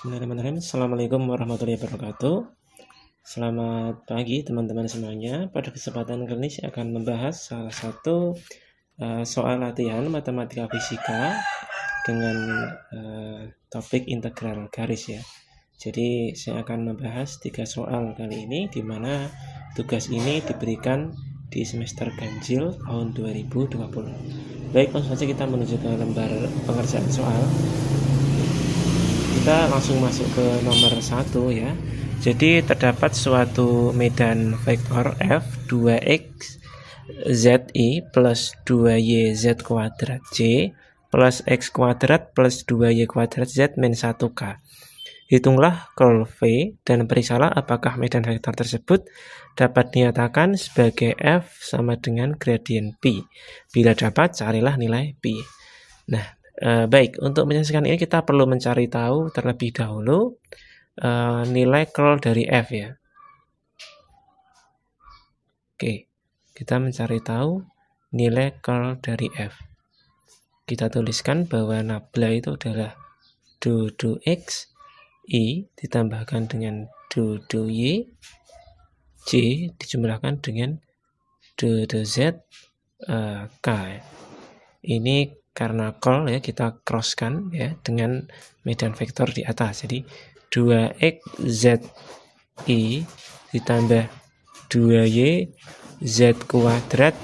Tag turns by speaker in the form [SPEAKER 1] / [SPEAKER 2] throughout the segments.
[SPEAKER 1] Bismillahirrahmanirrahim. Assalamualaikum warahmatullahi wabarakatuh. Selamat pagi teman-teman semuanya. Pada kesempatan kali ini saya akan membahas salah satu uh, soal latihan matematika fisika dengan uh, topik integral garis ya. Jadi saya akan membahas tiga soal kali ini di mana tugas ini diberikan di semester ganjil tahun 2020. Baik, langsung saja kita menuju ke lembar pengerjaan soal kita langsung masuk ke nomor satu ya jadi terdapat suatu medan vektor F 2X ZI plus 2YZ kuadrat J plus X kuadrat plus 2Y kuadrat Z min 1K Hitunglah curl V dan periksalah apakah medan vektor tersebut dapat dinyatakan sebagai F sama dengan gradient P. Bila dapat, carilah nilai P. Nah, Uh, baik, untuk menyelesaikan ini kita perlu mencari tahu terlebih dahulu uh, nilai curl dari f ya. Oke, kita mencari tahu nilai curl dari f. Kita tuliskan bahwa nabla itu adalah do do x i ditambahkan dengan do do y j dijumlahkan dengan do do z uh, k. Ini karena call ya kita crosskan ya dengan medan vektor di atas. Jadi 2 x z i ditambah 2y z kuadrat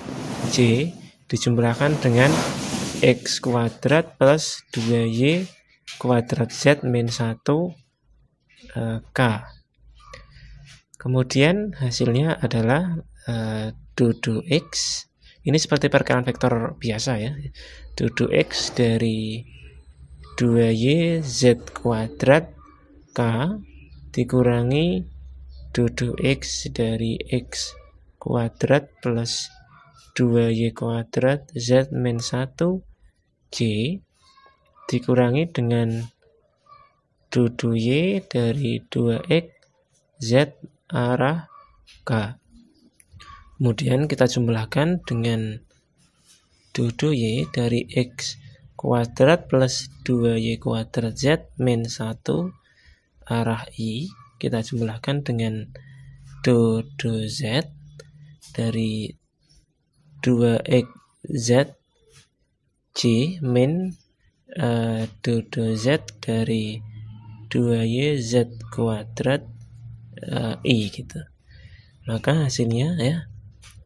[SPEAKER 1] j dijumlahkan dengan x kuadrat plus 2y kuadrat z min 1 e, eh, k. Kemudian hasilnya adalah e, eh, 2x. Ini seperti perkalian vektor biasa ya. 7x dari 2y z kuadrat k dikurangi 7x dari x kuadrat plus 2y kuadrat z min 1 j dikurangi dengan 7y dari 2x z arah k kemudian kita jumlahkan dengan Dodo Y dari X kuadrat plus 2Y kuadrat Z min 1 arah i kita jumlahkan dengan Dodo Z dari 2X Z j min uh, eh, Dodo Z dari 2Y Z kuadrat uh, I gitu maka hasilnya ya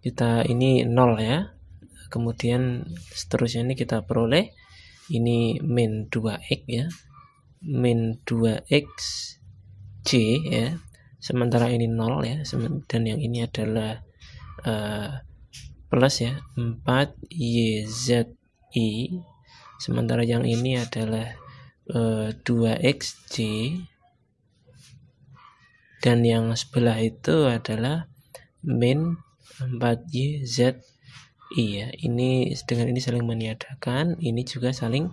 [SPEAKER 1] kita ini nol ya kemudian seterusnya ini kita peroleh ini min 2x ya min 2x c ya sementara ini 0 ya dan yang ini adalah uh, plus ya 4 yz i sementara yang ini adalah uh, eh, 2xj dan yang sebelah itu adalah min 4 yz Iya, ini dengan ini saling meniadakan, ini juga saling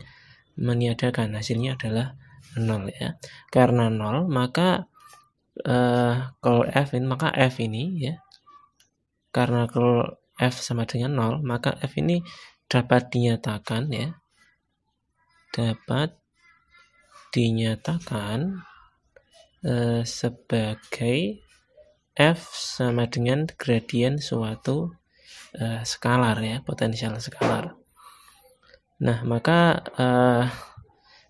[SPEAKER 1] meniadakan. Hasilnya adalah nol ya. Karena nol maka uh, kalau f ini maka f ini ya. Karena kalau f sama dengan nol maka f ini dapat dinyatakan ya. Dapat dinyatakan uh, sebagai f sama dengan gradien suatu uh, skalar ya, potensial skalar. Nah, maka uh,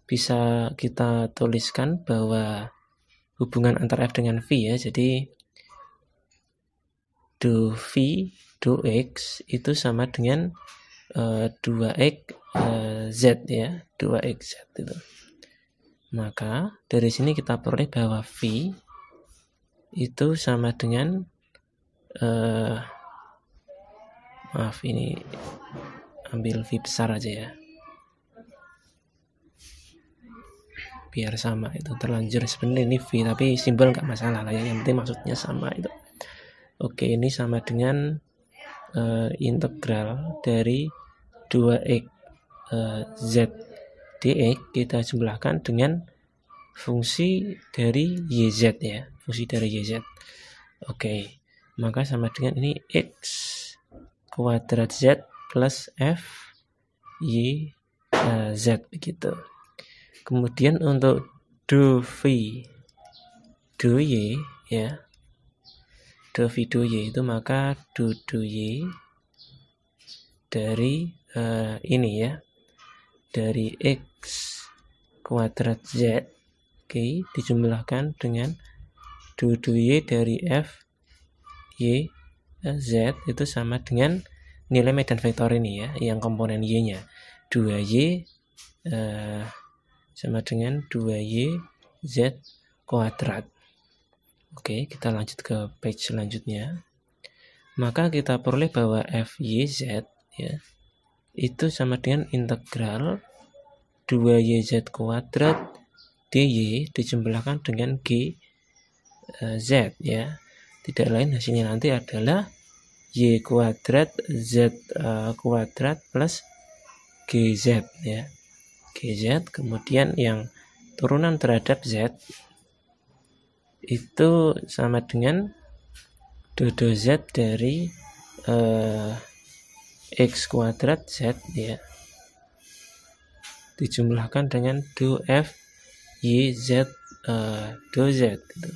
[SPEAKER 1] bisa kita tuliskan bahwa hubungan antara F dengan V ya, jadi do V, do X itu sama dengan uh, 2X uh, Z ya, 2X Z itu. Maka dari sini kita peroleh bahwa V itu sama dengan uh, maaf ini ambil V besar aja ya biar sama itu terlanjur sebenarnya ini V tapi simbol nggak masalah lah ya yang penting maksudnya sama itu oke ini sama dengan uh, integral dari 2x uh, eh, z dx kita jumlahkan dengan fungsi dari yz ya fungsi dari yz oke maka sama dengan ini x kuadrat Z plus F Y eh, Z begitu. Kemudian untuk do V do Y ya do V do Y itu maka do do Y dari uh, ini ya dari X kuadrat Z oke okay, dijumlahkan dengan do do Y dari F Y Z itu sama dengan nilai medan vektor ini ya, yang komponen Y-nya. 2Y eh, sama dengan 2Y Z kuadrat. Oke, kita lanjut ke page selanjutnya. Maka kita peroleh bahwa f FYZ ya, itu sama dengan integral 2 z kuadrat DY dijumlahkan dengan G eh, Z ya. Tidak lain hasilnya nanti adalah y kuadrat z uh, kuadrat plus gz ya gz kemudian yang turunan terhadap z itu sama dengan dodo z dari uh, x kuadrat z ya dijumlahkan dengan do f y z uh, e, do z gitu.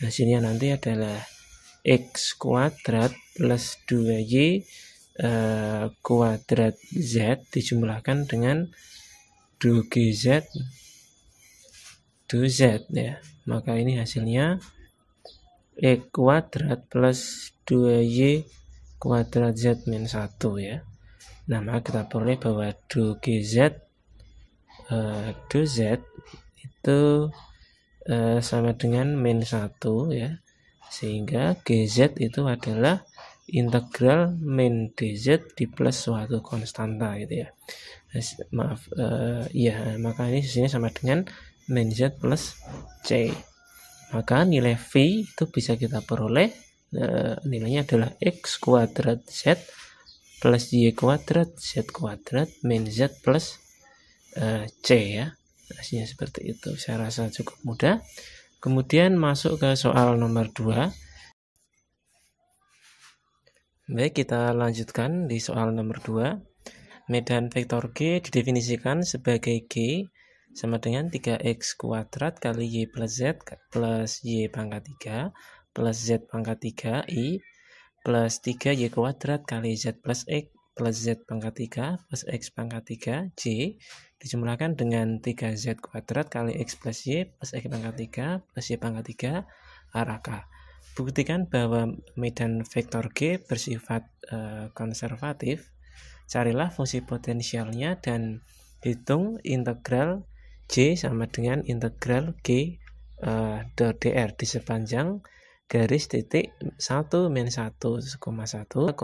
[SPEAKER 1] hasilnya nanti adalah X kuadrat plus 2Y uh, eh, kuadrat Z dijumlahkan dengan 2GZ 2Z ya. Maka ini hasilnya X kuadrat plus 2Y kuadrat Z minus 1 ya. Nah maka kita peroleh bahwa 2GZ uh, 2Z itu uh, sama dengan min 1 ya sehingga GZ itu adalah integral min dz di plus suatu konstanta gitu ya nah, maaf uh, ya maka ini sini sama dengan min z plus c maka nilai v itu bisa kita peroleh uh, nilainya adalah x kuadrat z plus y kuadrat z kuadrat min z plus uh, c ya hasilnya nah, seperti itu saya rasa cukup mudah Kemudian masuk ke soal nomor 2. Baik, kita lanjutkan di soal nomor 2. Medan vektor G didefinisikan sebagai G sama dengan 3x kuadrat kali y plus z plus y pangkat 3 plus z pangkat 3 i plus 3y kuadrat kali z plus x plus Z pangkat 3 plus X pangkat 3 J dijumlahkan dengan 3Z kuadrat kali X plus Y plus X pangkat 3 plus Y pangkat 3 arah K. Buktikan bahwa medan vektor G bersifat uh, konservatif. Carilah fungsi potensialnya dan hitung integral J sama dengan integral G eh, dot dr di sepanjang garis titik 1 minus 1,1,1,1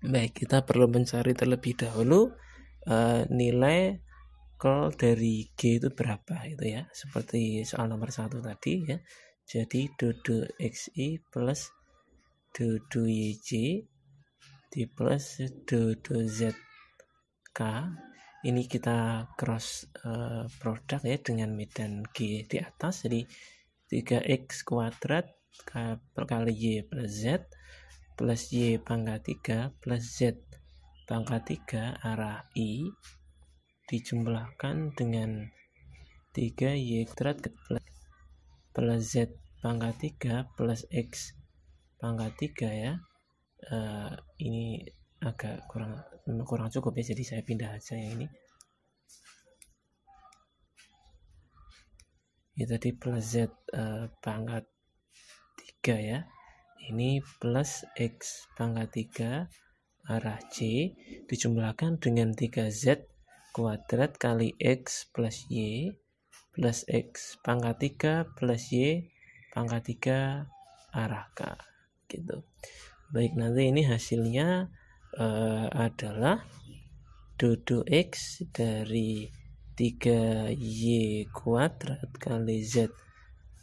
[SPEAKER 1] Baik, kita perlu mencari terlebih dahulu uh, nilai call dari G itu berapa itu ya. Seperti soal nomor satu tadi ya. Jadi dodo XI plus dodo YJ di plus dodo ZK ini kita cross uh, produk ya dengan medan G di atas jadi 3X kuadrat kali Y plus Z plus Y pangkat 3 plus Z pangkat 3 arah I dijumlahkan dengan 3Y kuadrat plus, plus Z pangkat 3 plus X pangkat 3 ya uh, ini agak kurang kurang cukup ya jadi saya pindah aja yang ini ya tadi plus Z uh, eh, pangkat 3 ya ini plus X pangkat 3 arah C dijumlahkan dengan 3Z kuadrat kali X plus Y plus X pangkat 3 plus Y pangkat 3 arah K gitu baik nanti ini hasilnya uh, adalah dodo X dari 3Y kuadrat kali Z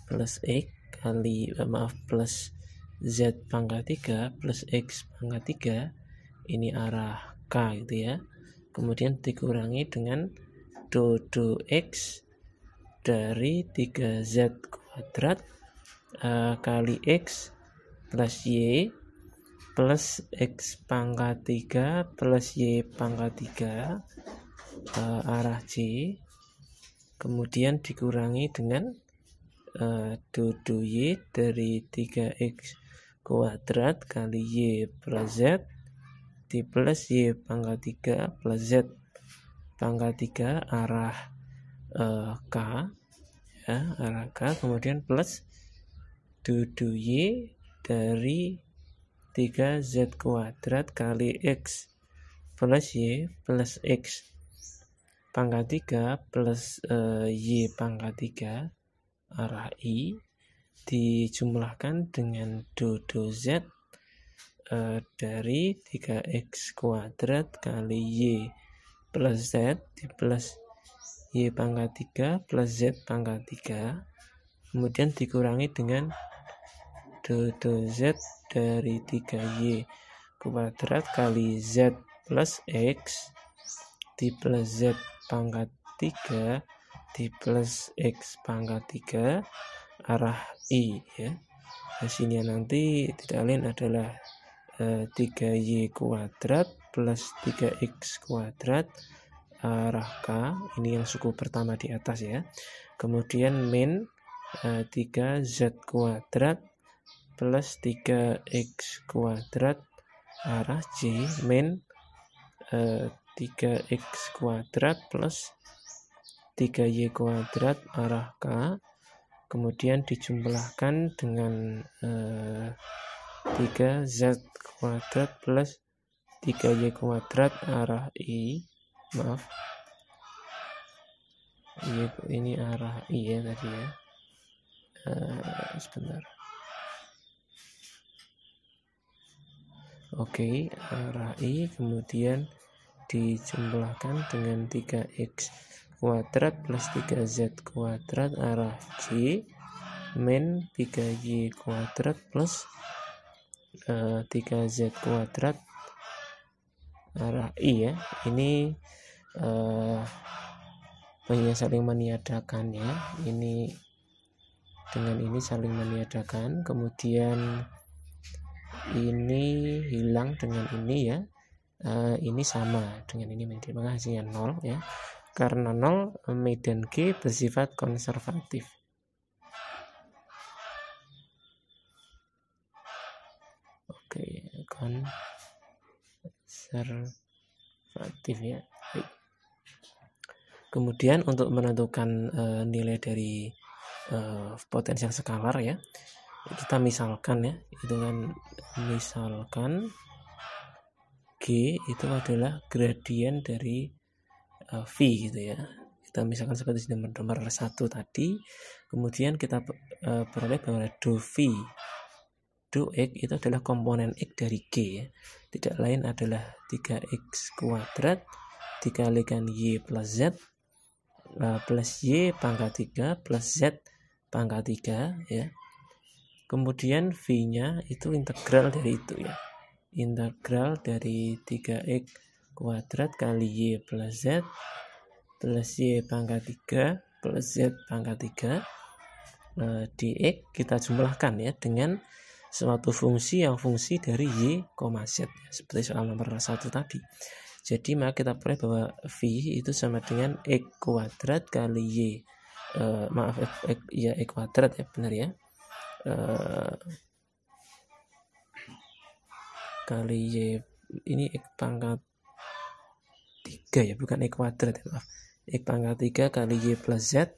[SPEAKER 1] plus X kali eh, maaf plus Z pangkat 3 plus X pangkat 3 ini arah K gitu ya kemudian dikurangi dengan dodo X dari 3Z kuadrat uh, kali X plus Y plus X pangkat 3 plus Y pangkat 3 uh, eh, arah C kemudian dikurangi dengan uh, eh, dodo Y dari 3X kuadrat kali Y per Z di plus Y pangkat 3 plus Z pangkat 3 arah eh, K ya, arah K kemudian plus 2Y dari 3Z kuadrat kali X plus Y plus X pangkat 3 plus eh, Y pangkat 3 arah I dijumlahkan dengan do Z e, dari 3x kuadrat kali Y plus Z di plus Y pangkat 3 plus Z pangkat 3 kemudian dikurangi dengan do Z dari 3Y kuadrat kali Z plus X di plus Z pangkat 3 di plus X pangkat 3 arah I ya hasilnya nanti tidak lain adalah uh, eh, 3y kuadrat plus 3x kuadrat arah K ini yang suku pertama di atas ya kemudian min uh, eh, 3z kuadrat plus 3x kuadrat arah J min uh, eh, 3x kuadrat plus 3y kuadrat arah K kemudian dijumlahkan dengan eh, 3z kuadrat plus 3y kuadrat arah i maaf ini arah i ya tadi ya eh, sebentar oke okay, arah i kemudian dijumlahkan dengan 3x kuadrat plus 3Z kuadrat arah c min 3Y kuadrat plus uh, eh, 3Z kuadrat arah I ya ini uh, saling meniadakan ya ini dengan ini saling meniadakan kemudian ini hilang dengan ini ya uh, ini sama dengan ini terima kasih ya. nol 0 ya karena nol median G bersifat konservatif. Oke, konservatif ya. Kemudian untuk menentukan e, nilai dari e, eh, potensial skalar ya, kita misalkan ya, hitungan misalkan G itu adalah gradien dari uh, V gitu ya kita misalkan seperti nomor nomor satu tadi kemudian kita uh, peroleh bahwa do V do x itu adalah komponen x dari g ya. tidak lain adalah 3x kuadrat dikalikan y plus z uh, plus y pangkat 3 plus z pangkat 3 ya kemudian v nya itu integral dari itu ya integral dari 3x kuadrat kali Y plus Z plus Y pangkat 3 plus Z pangkat 3 eh, dx kita jumlahkan ya dengan suatu fungsi yang fungsi dari Y, Z ya, seperti soal nomor 1 tadi jadi maka kita peroleh bahwa V itu sama dengan X e kuadrat kali Y eh, maaf F, e, X, e, ya X kuadrat ya benar ya eh, kali Y ini X pangkat 3 ya bukan E kuadrat ya, maaf X e pangkat 3 kali Y plus Z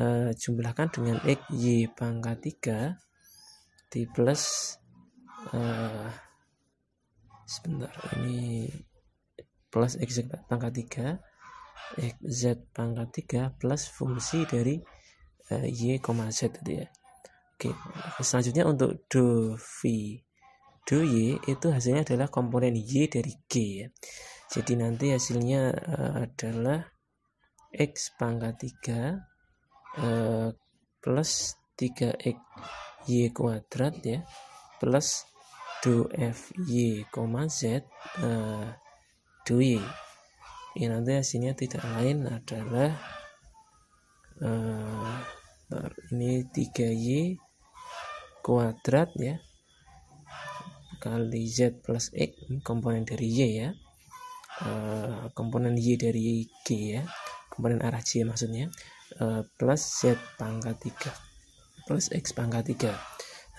[SPEAKER 1] uh, jumlahkan dengan X Y pangkat 3 di plus uh, sebentar ini plus X pangkat 3 X Z pangkat 3 plus fungsi dari uh, Y, Z tadi ya Oke, selanjutnya untuk do, v, do y itu hasilnya adalah komponen y dari g ya jadi nanti hasilnya uh, adalah X pangkat 3 uh, eh, plus 3X Y kuadrat ya plus 2FY, Z uh, eh, 2Y ya nanti hasilnya tidak lain adalah uh, ini 3Y kuadrat ya kali Z plus X komponen dari Y ya Eh, komponen Y dari G ya komponen arah c maksudnya uh, plus Z pangkat 3 plus X pangkat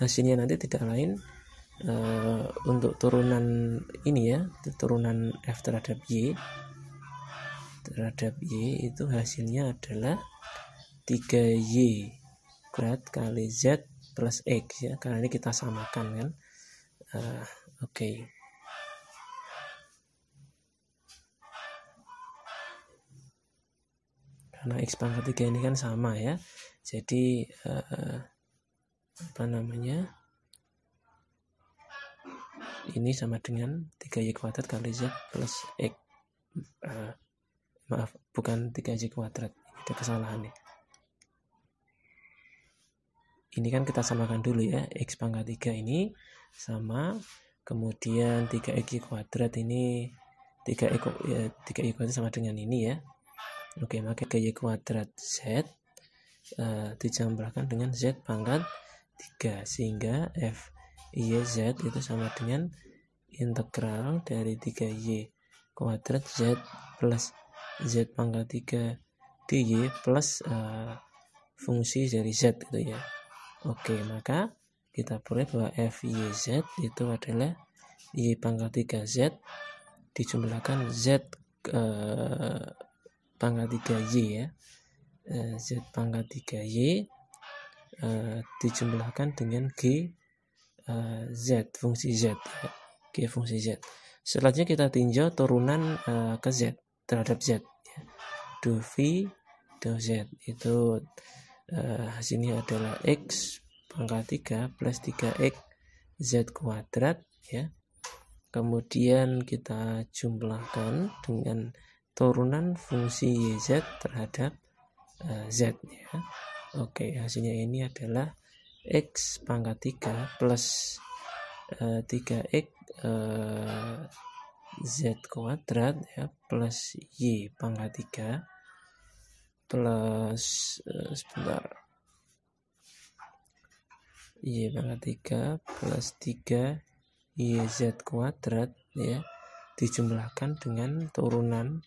[SPEAKER 1] 3 hasilnya nanti tidak lain uh, untuk turunan ini ya turunan F terhadap Y terhadap Y itu hasilnya adalah 3Y kuadrat kali Z plus X ya karena ini kita samakan kan uh, oke okay. karena x pangkat 3 ini kan sama ya jadi eh, apa namanya ini sama dengan 3y kuadrat kali z plus x eh, maaf bukan 3y kuadrat Itu kesalahan nih ini kan kita samakan dulu ya x pangkat 3 ini sama kemudian 3x kuadrat ini 3 x 3 ya, kuadrat sama dengan ini ya Oke, maka Y kuadrat Z uh, eh, dijambahkan dengan Z pangkat 3 sehingga F Z itu sama dengan integral dari 3Y kuadrat Z plus Z pangkat 3 DY plus uh, fungsi dari Z gitu ya. Oke, maka kita boleh bahwa F Y Z itu adalah Y pangkat 3 Z dijumlahkan Z uh, pangkat 3Y ya e, Z pangkat 3Y e, eh, dijumlahkan dengan G e, Z fungsi Z G fungsi Z selanjutnya kita tinjau turunan e, ke Z terhadap Z ya. do V do Z itu e, hasilnya adalah X pangkat 3 plus 3X Z kuadrat ya kemudian kita jumlahkan dengan turunan fungsi YZ terhadap uh, Z ya. Oke, hasilnya ini adalah X pangkat 3 plus uh, 3X uh, Z kuadrat ya plus Y pangkat 3 plus uh, sebentar Y pangkat 3 plus 3 YZ kuadrat ya dijumlahkan dengan turunan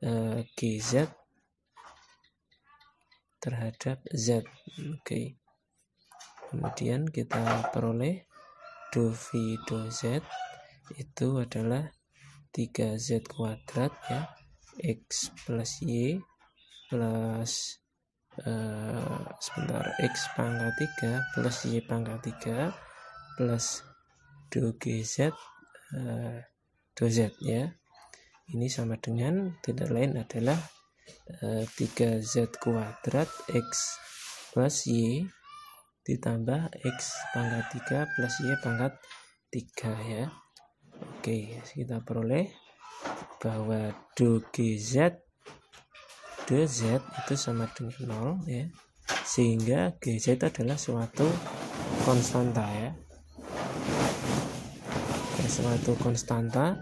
[SPEAKER 1] GZ eh, terhadap Z. Oke. Okay. Kemudian kita peroleh v do Z itu adalah 3Z kuadrat ya. X plus Y plus uh, sebentar X pangkat 3 plus Y pangkat 3 plus 2GZ uh, eh, 2Z ya ini sama dengan tidak lain adalah e, eh, 3z kuadrat x plus y ditambah x pangkat 3 plus y pangkat 3 ya oke kita peroleh bahwa 2gz 2z itu sama dengan 0 ya sehingga gz adalah suatu konstanta ya suatu konstanta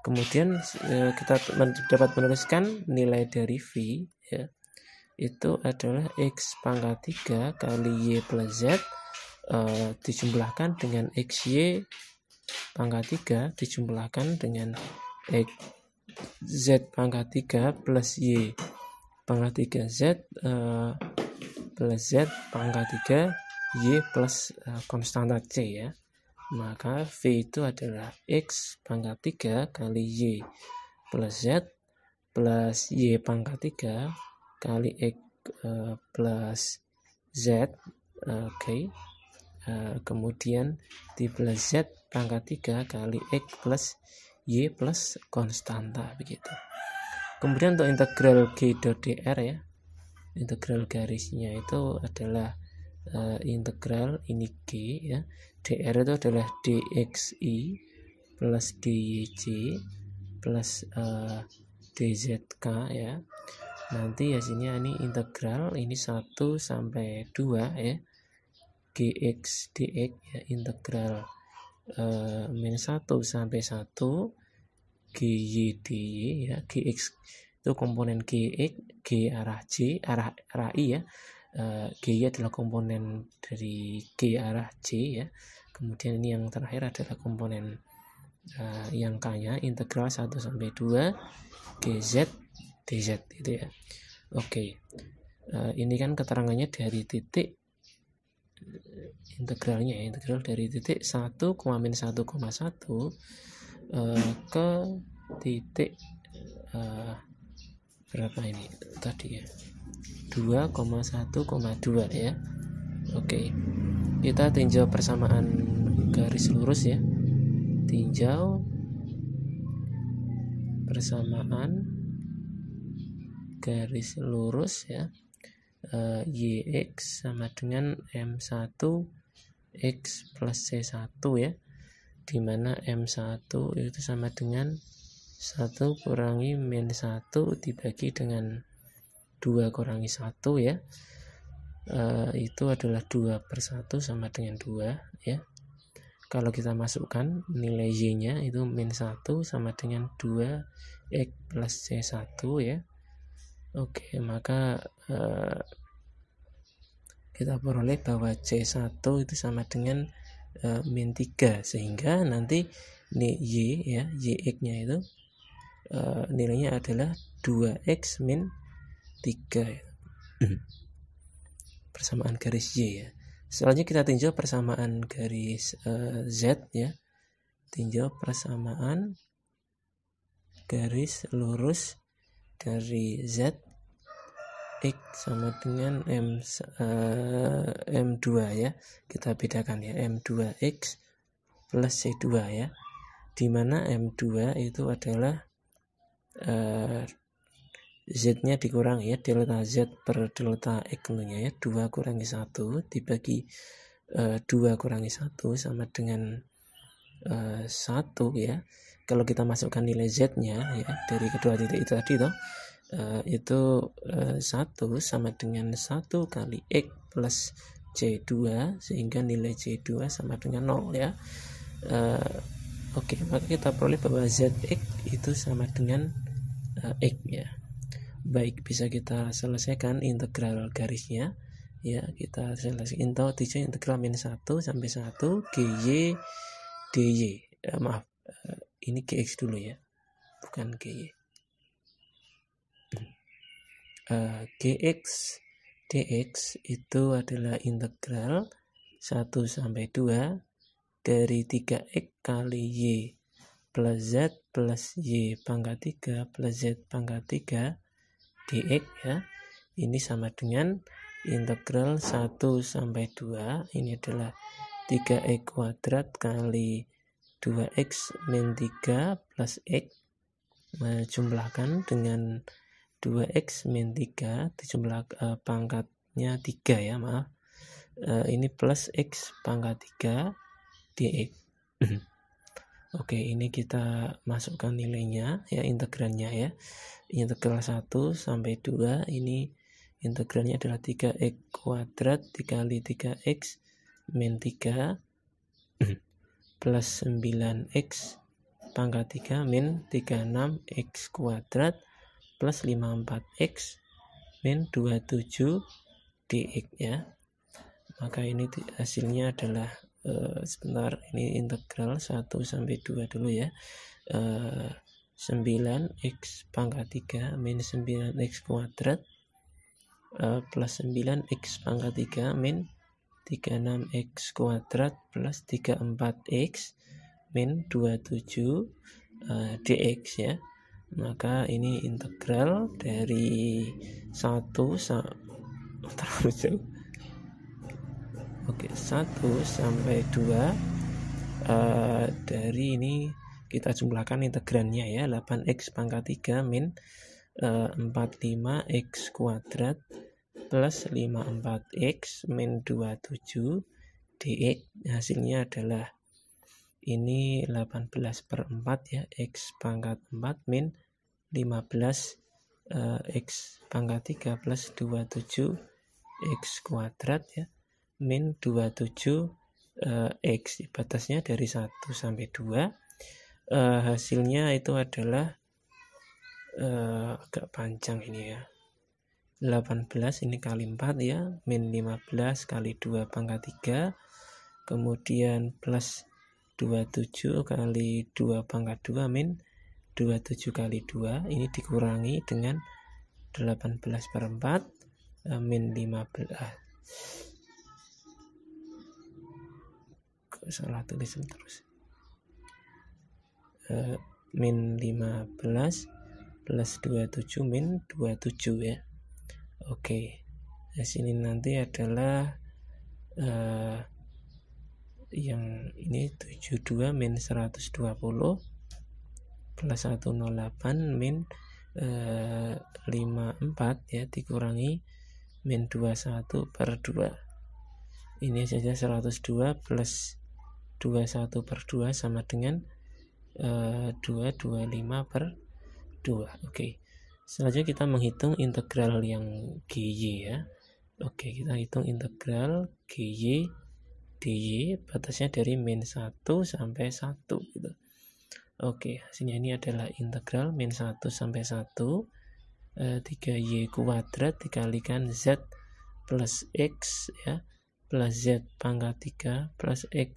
[SPEAKER 1] Kemudian eh, kita dapat menuliskan nilai dari V ya, itu adalah X pangkat 3 kali Y plus Z uh, dijumlahkan dengan XY pangkat 3 dijumlahkan dengan X Z pangkat 3 plus Y pangkat 3 Z uh, plus Z pangkat 3 Y plus uh, konstanta C ya maka V itu adalah X pangkat 3 kali Y plus Z plus Y pangkat 3 kali X eh, plus Z. Oke. Eh, eh, okay. kemudian di plus Z pangkat 3 kali X plus Y plus konstanta begitu. Kemudian untuk integral G dot dr ya. Integral garisnya itu adalah uh, integral ini G ya DR itu adalah DXI plus DYC plus uh, DZK ya nanti hasilnya ini integral ini 1 sampai 2 ya GX DX ya integral uh, min 1 sampai 1 GY DY ya GX itu komponen GX G arah J arah, arah I ya Eh, gaya adalah komponen dari G arah C ya kemudian ini yang terakhir adalah komponen uh, yang kaya integral 1 sampai 2 GZ DZ gitu ya oke okay. uh, eh, ini kan keterangannya dari titik integralnya ya, integral dari titik 1, min 1,1 uh, ke titik uh, berapa ini tadi ya 2,1,2 ya oke kita tinjau persamaan garis lurus ya tinjau persamaan garis lurus ya e, eh, YX sama dengan M1 X plus C1 ya dimana M1 itu sama dengan 1 kurangi min 1 dibagi dengan 2 kurangi 1 ya e, itu adalah 2 per 1 sama dengan 2 ya kalau kita masukkan nilai Y nya itu min 1 sama dengan 2 X plus C1 ya Oke maka e, kita peroleh bahwa C1 itu sama dengan e, min 3 sehingga nanti ini Y ya YX nya itu e, nilainya adalah 2x min tiga ya. Hmm. persamaan garis Y ya selanjutnya kita tinjau persamaan garis uh, Z ya tinjau persamaan garis lurus dari Z X sama dengan M uh, eh, M2 ya kita bedakan ya M2X plus C2 ya dimana M2 itu adalah uh, Z-nya dikurangi ya, delta Z per delta X tentunya ya, 2 kurangi 1 dibagi e, eh, 2 kurangi 1 sama dengan e, eh, 1 ya. Kalau kita masukkan nilai Z-nya ya, dari kedua titik itu tadi toh, e, itu e, 1 sama dengan 1 kali X plus C2 sehingga nilai C2 sama dengan 0 ya. E, Oke, okay, maka kita peroleh bahwa ZX itu sama dengan uh, X ya baik bisa kita selesaikan integral garisnya ya kita selesaikan atau tiga integral minus 1 sampai 1 gy dy eh, maaf eh, ini gx dulu ya bukan gy uh, eh, gx dx itu adalah integral 1 sampai 2 dari 3x kali y plus z plus y pangkat 3 plus z pangkat 3 dx ya ini sama dengan integral 1 sampai 2 ini adalah 3x kuadrat kali 2x min 3 plus x nah, jumlahkan dengan 2x min 3 jumlah eh, pangkatnya 3 ya maaf eh, ini plus x pangkat 3 dx Oke, ini kita masukkan nilainya ya integrannya ya. Integral 1 sampai 2 ini integralnya adalah 3x kuadrat dikali 3x min 3 plus 9x pangkat 3 min 36x kuadrat plus 54x min 27 dx ya. Maka ini hasilnya adalah Eh, sebentar ini integral 1 sampai 2 dulu ya e, eh, 9x pangkat 3 minus 9x kuadrat e, plus 9x pangkat 3 min 36x kuadrat plus 34x min 27 e, dx ya maka ini integral dari 1 terlalu jauh oke 1 sampai 2 uh, eh, dari ini kita jumlahkan integrannya ya 8x pangkat 3 min uh, eh, 45x kuadrat plus 54x min 27 dx hasilnya adalah ini 18 per 4 ya x pangkat 4 min 15 uh, eh, x pangkat 3 plus 27 x kuadrat ya min 27 uh, eh, X batasnya dari 1 sampai 2 uh, eh, hasilnya itu adalah uh, agak panjang ini ya 18 ini kali 4 ya min 15 kali 2 pangkat 3 kemudian plus 27 kali 2 pangkat 2 min 27 kali 2 ini dikurangi dengan 18 per 4 min 15 kalau salah tulis terus e, min 15 plus 27 min 27 ya oke okay. di sini nanti adalah e, yang ini 72 min 120 plus 108 min e, eh, 54 ya dikurangi min 21 per 2 ini saja 102 plus 21 per 2 sama dengan uh, eh, 225 per 2 oke okay. selanjutnya kita menghitung integral yang GY ya oke okay, kita hitung integral GY dy batasnya dari min 1 sampai 1 gitu Oke, hasilnya ini adalah integral min 1 sampai 1 e, 3y kuadrat dikalikan z plus x ya plus z pangkat 3 plus x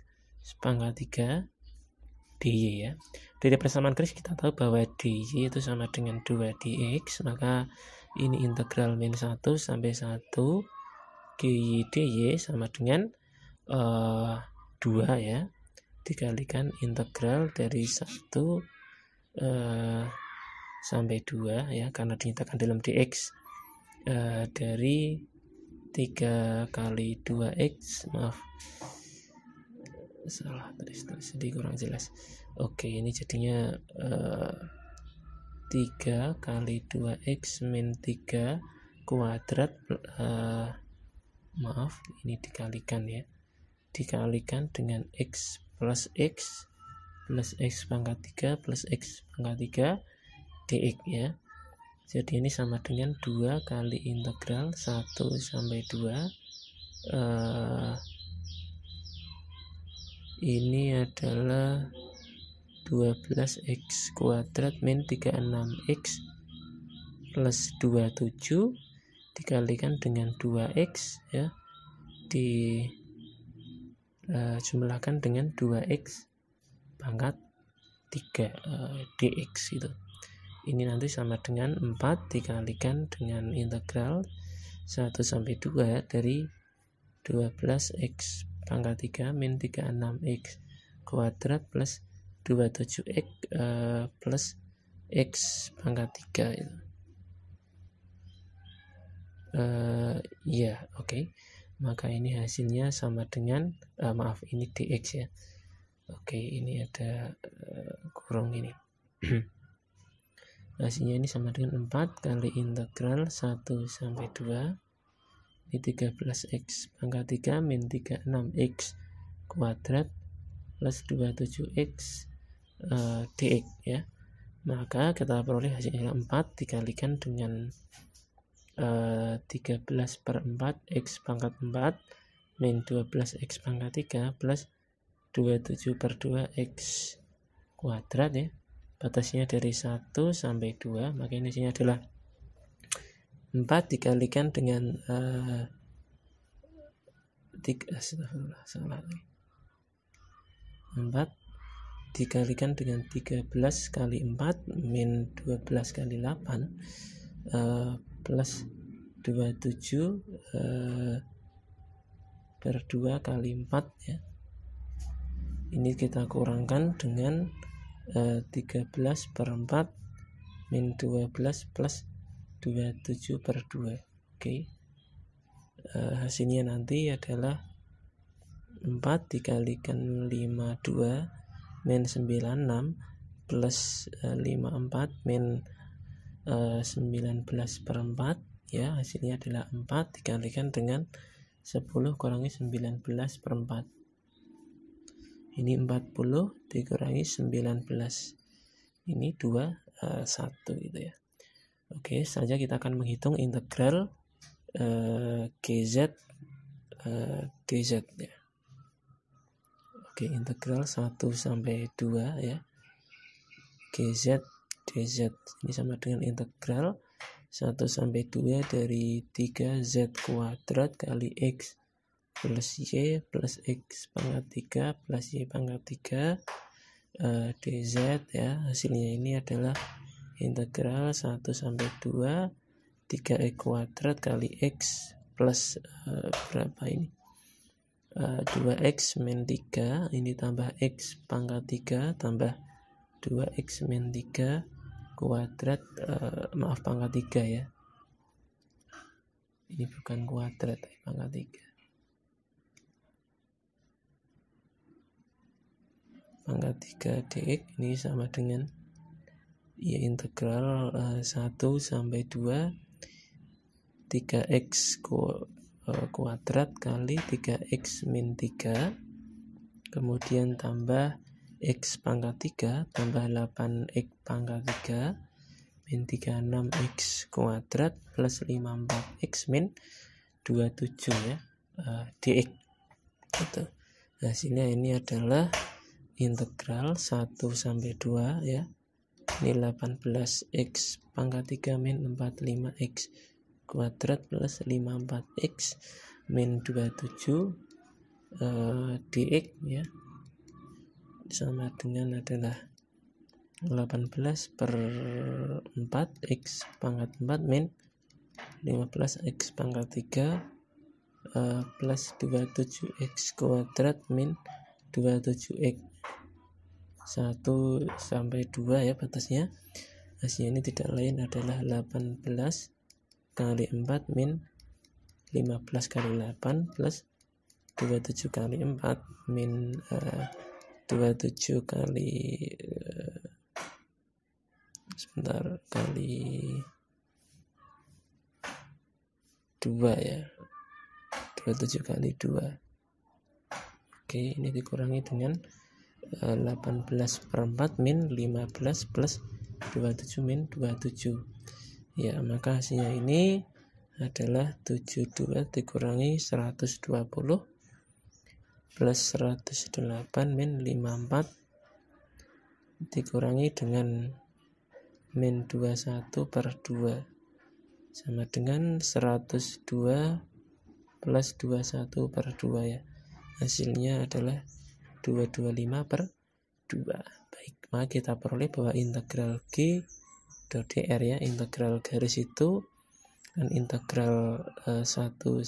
[SPEAKER 1] pangkat 3 dy ya dari persamaan kris kita tahu bahwa dy itu sama dengan 2 dx maka ini integral min 1 sampai 1 dy dy sama dengan uh, eh, 2 ya dikalikan integral dari 1 uh, eh, sampai 2 ya karena dinyatakan dalam dx uh, dari 3 kali 2x maaf salah tadi sedih kurang jelas oke ini jadinya uh, kali dua x min tiga kuadrat uh, maaf ini dikalikan ya dikalikan dengan x plus x plus x pangkat tiga plus x pangkat tiga dx ya jadi ini sama dengan dua kali integral satu sampai dua uh, ini adalah 12x kuadrat min 36x plus 27 dikalikan dengan 2x ya di uh, jumlahkan dengan 2x pangkat 3 uh, eh, dx itu ini nanti sama dengan 4 dikalikan dengan integral 1 sampai 2 dari 12x pangkat 3 min 36x kuadrat plus 27x uh, eh, plus x pangkat 3 itu. Uh, eh, ya, yeah, oke. Okay. Maka ini hasilnya sama dengan uh, maaf ini dx ya. Oke, okay, ini ada uh, kurung ini. hasilnya ini sama dengan 4 kali integral 1 sampai 2 ini 13x pangkat 3 min 36x kuadrat plus 27x e, eh, dx ya maka kita peroleh hasilnya 4 dikalikan dengan e, eh, 13 per 4 x pangkat 4 min 12 x pangkat 3 plus 27 per 2 x kuadrat ya batasnya dari 1 sampai 2 maka ini adalah 4 dikalikan dengan uh, eh, 4 dikalikan dengan 13 kali 4 min 12 kali 8 uh, eh, plus 27 uh, eh, per 2 kali 4 ya ini kita kurangkan dengan uh, 13 per 4 min 12 plus 27 per 2 oke okay. uh, eh, hasilnya nanti adalah 4 dikalikan 5 2 min 9 6 plus uh, 5 4 min uh, eh, 19 per 4 ya hasilnya adalah 4 dikalikan dengan 10 kurangi 19 per 4 ini 40 dikurangi 19 ini 2 uh, 1 gitu ya Oke, saja kita akan menghitung integral uh, eh, GZ uh, eh, DZ ya. Oke, integral 1 sampai 2 ya. GZ DZ ini sama dengan integral 1 sampai 2 dari 3Z kuadrat kali X plus Y plus X pangkat 3 plus Y pangkat 3 uh, eh, DZ ya. Hasilnya ini adalah integral 1 sampai 2 3 e kuadrat kali x plus uh, berapa ini uh, eh, 2x min 3 ini tambah x pangkat 3 tambah 2x min 3 kuadrat uh, maaf pangkat 3 ya ini bukan kuadrat pangkat 3 pangkat 3 dx ini sama dengan ya integral uh, eh, 1 sampai 2 3x ku, uh, kuadrat kali 3x min 3 kemudian tambah x pangkat 3 tambah 8x pangkat 3 min 36x kuadrat plus 54x min 27 ya uh, dx gitu. hasilnya nah, ini adalah integral 1 sampai 2 ya ini 18x pangkat 3 min 45x kuadrat plus 54x min 27 e, eh, dx ya sama dengan adalah 18 per 4 x pangkat 4 min 15 x pangkat 3 e, eh, plus 27 x kuadrat min 27 x 1 sampai 2 ya batasnya hasil ini tidak lain adalah 18 kali 4 min 15 kali 8 plus 27 kali 4 min eh, uh, 27 kali uh, sebentar kali 2 ya 27 kali 2 oke ini dikurangi dengan 18 eh, per 4 min 15 plus 27 min 27 ya maka hasilnya ini adalah 72 dikurangi 120 plus 108 min 54 dikurangi dengan min 21 per 2 sama dengan 102 plus 21 per 2 ya hasilnya adalah 225 per 2 baik maka kita peroleh bahwa integral G dr ya integral garis itu dan integral e, eh, 1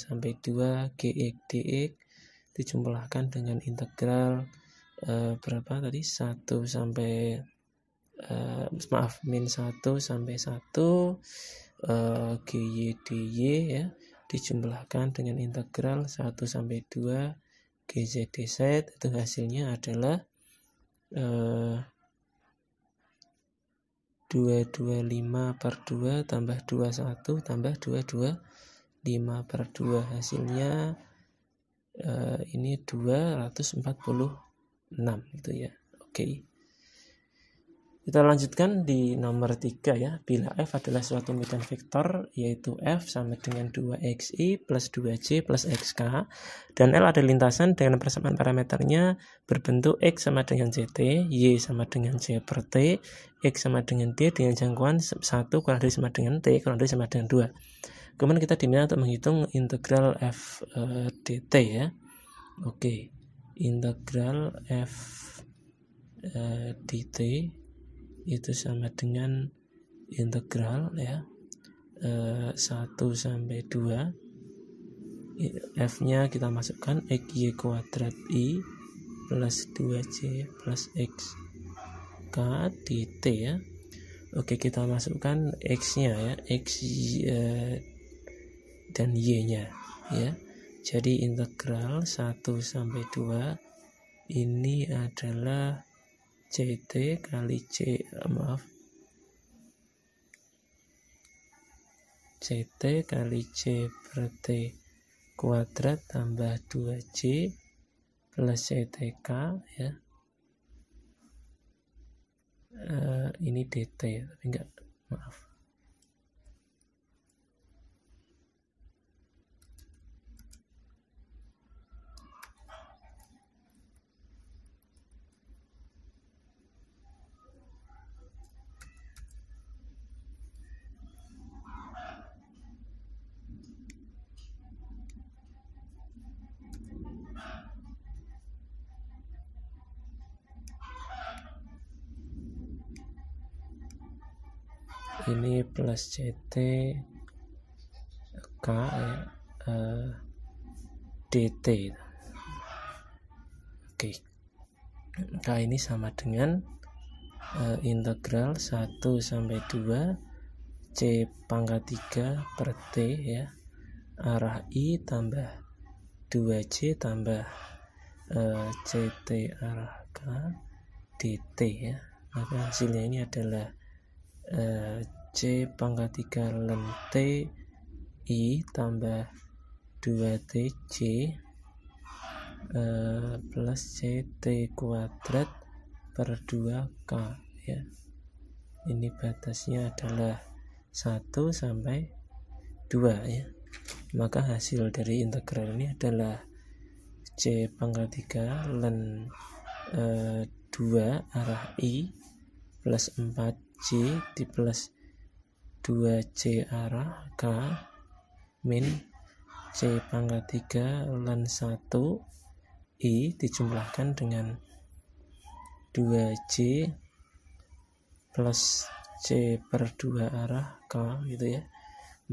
[SPEAKER 1] sampai 2 gx dx dijumlahkan dengan integral e, berapa tadi 1 sampai e, maaf min 1 sampai 1 e, gy dy ya dijumlahkan dengan integral 1 sampai 2 GZDZ itu hasilnya adalah eh, 225 per 2 tambah 21 tambah 22 5 per 2 hasilnya eh, ini 246 gitu ya oke okay. Kita lanjutkan di nomor 3 ya. Bila F adalah suatu medan vektor, yaitu F sama dengan 2XI plus 2J plus XK, dan L ada lintasan dengan persamaan parameternya berbentuk X sama dengan JT, Y sama dengan J per T, X sama dengan D dengan jangkauan 1 kurang dari sama dengan T, kurang dari sama dengan 2. Kemudian kita diminta untuk menghitung integral F e, eh, dt ya. Oke, integral F e, eh, dt itu sama dengan integral ya e, eh, 1 sampai 2 f nya kita masukkan x y kuadrat i plus 2c plus x k dt ya oke kita masukkan x nya ya x y, e, dan y nya ya jadi integral 1 sampai 2 ini adalah CT kali C eh, maaf CT kali C per T kuadrat tambah 2C plus CTK ya uh, ini DT ya tapi enggak maaf ini plus CT K ya, eh, uh, eh, DT oke okay. K ini sama dengan uh, integral 1 sampai 2 C pangkat 3 per T ya arah I tambah 2C tambah uh, CT arah K DT ya maka hasilnya ini adalah C pangkat 3 ln T I tambah 2 T C uh, plus C T kuadrat per 2K ya ini batasnya adalah 1 sampai 2 ya maka hasil dari integral ini adalah C pangkat 3 ln uh, 2 arah I plus 4C di plus 2C arah K min C pangkat 3 lan 1 I dijumlahkan dengan 2C plus C per 2 arah K gitu ya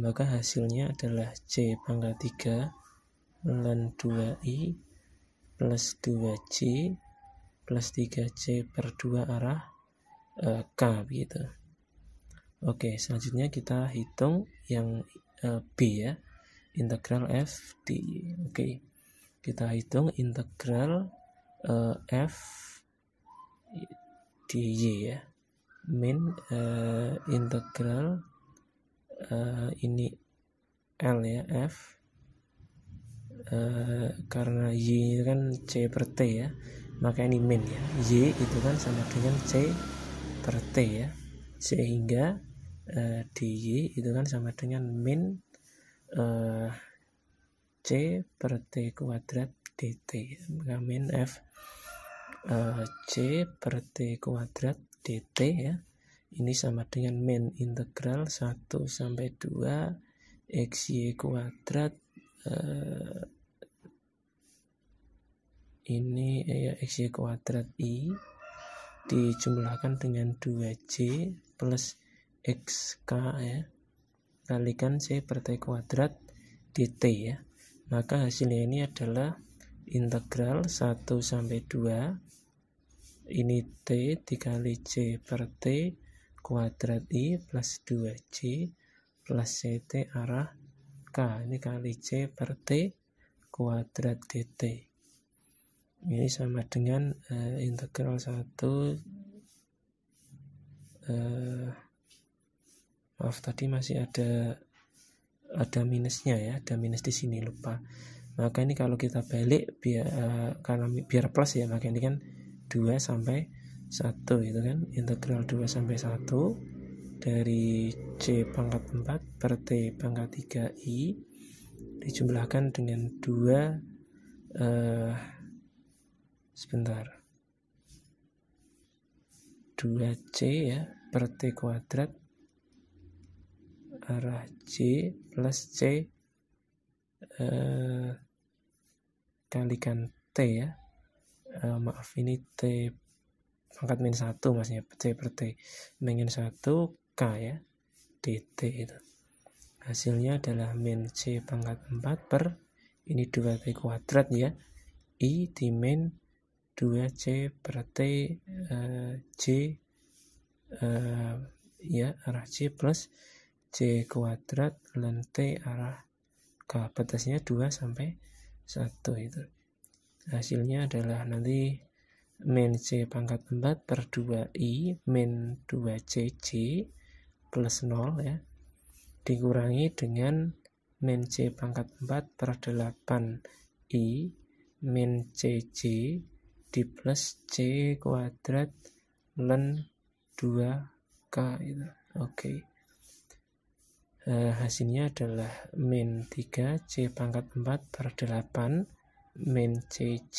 [SPEAKER 1] maka hasilnya adalah C pangkat 3 lan 2I plus 2C plus 3C per 2 arah eh, K gitu Oke, selanjutnya kita hitung yang uh, B ya. Integral f dy. Oke. Kita hitung integral uh, f dy ya. Min uh, integral uh, ini L ya, f Uh, karena y ini kan c per t ya. Maka ini min ya. Y itu kan sama dengan c per t ya. Sehingga e, eh, dy itu kan sama dengan min uh, c per t kuadrat dt maka min f uh, c per t kuadrat dt ya ini sama dengan min integral 1 sampai 2 x y kuadrat uh, ini ya x y kuadrat i dijumlahkan dengan 2j plus x k ya kalikan C per T kuadrat DT ya maka hasilnya ini adalah integral 1 sampai 2 ini T dikali C per T kuadrat I plus 2C plus CT arah K ini kali C per T kuadrat DT ini sama dengan uh, integral 1 uh, eh, maaf tadi masih ada ada minusnya ya ada minus di sini lupa maka ini kalau kita balik biar uh, karena biar plus ya maka ini kan 2 sampai 1 itu kan integral 2 sampai 1 dari C pangkat 4 per T pangkat 3I dijumlahkan dengan 2 uh, eh, sebentar 2C ya per T kuadrat arah C plus C eh, kalikan T ya eh, maaf ini T pangkat minus 1 maksudnya C per T minus 1 K ya DT itu hasilnya adalah min C pangkat 4 per ini 2T kuadrat ya I di min 2C per T eh, C eh, ya arah C plus C kuadrat ln T arah K batasnya 2 sampai 1 itu hasilnya adalah nanti min C pangkat 4 per 2I min 2CC plus 0 ya dikurangi dengan min C pangkat 4 per 8I min CC di plus C kuadrat ln 2K itu. Oke. Okay. Eh, hasilnya adalah min 3 C pangkat 4 per 8 min CC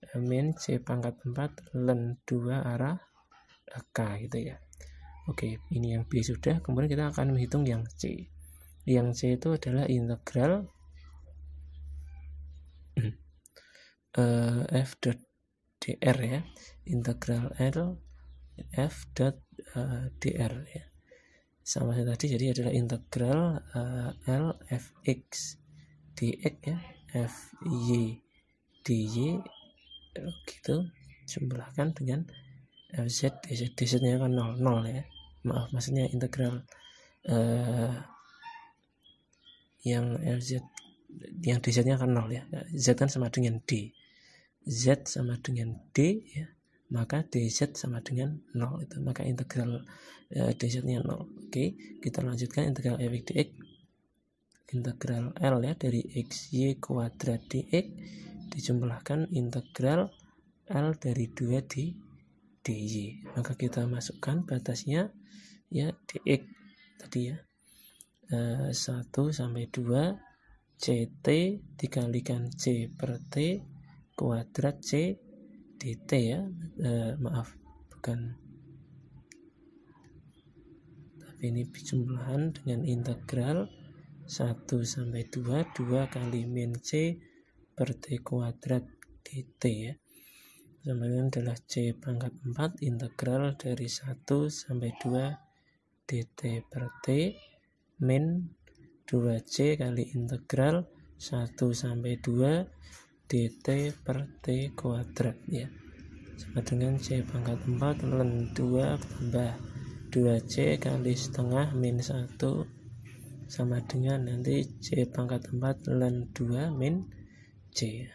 [SPEAKER 1] eh, min C pangkat 4 len 2 arah eh, K gitu ya Oke ini yang B sudah kemudian kita akan menghitung yang C yang C itu adalah integral uh, f dot dr ya integral L f dot uh, dr ya sama seperti tadi jadi adalah integral uh, L f x dx ya f y dy gitu jumlahkan dengan fz dz dz nya kan 0 0 ya maaf maksudnya integral uh, yang fz yang dz nya kan 0 ya nah, z kan sama dengan d z sama dengan d ya maka DZ sama dengan 0 itu maka integral e, DZ nya 0 oke okay. kita lanjutkan integral f dx integral L ya dari x y kuadrat dx dijumlahkan integral L dari 2 di DY maka kita masukkan batasnya ya dx tadi ya e, 1 sampai 2 CT dikalikan C per T kuadrat C DT ya eh, maaf bukan tapi ini jumlahan dengan integral 1 sampai 2 2 kali min C per T kuadrat DT ya Kemudian adalah C pangkat 4 integral dari 1 sampai 2 dt per t min 2C kali integral 1 sampai 2 dt per t kuadrat ya sama dengan c pangkat 4 ln 2 tambah 2c kali setengah min 1 sama dengan nanti c pangkat 4 ln 2 min c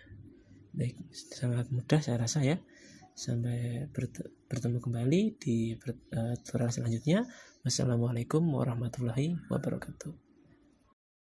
[SPEAKER 1] baik sangat mudah saya rasa ya sampai bertemu kembali di eh, tutorial selanjutnya wassalamualaikum warahmatullahi wabarakatuh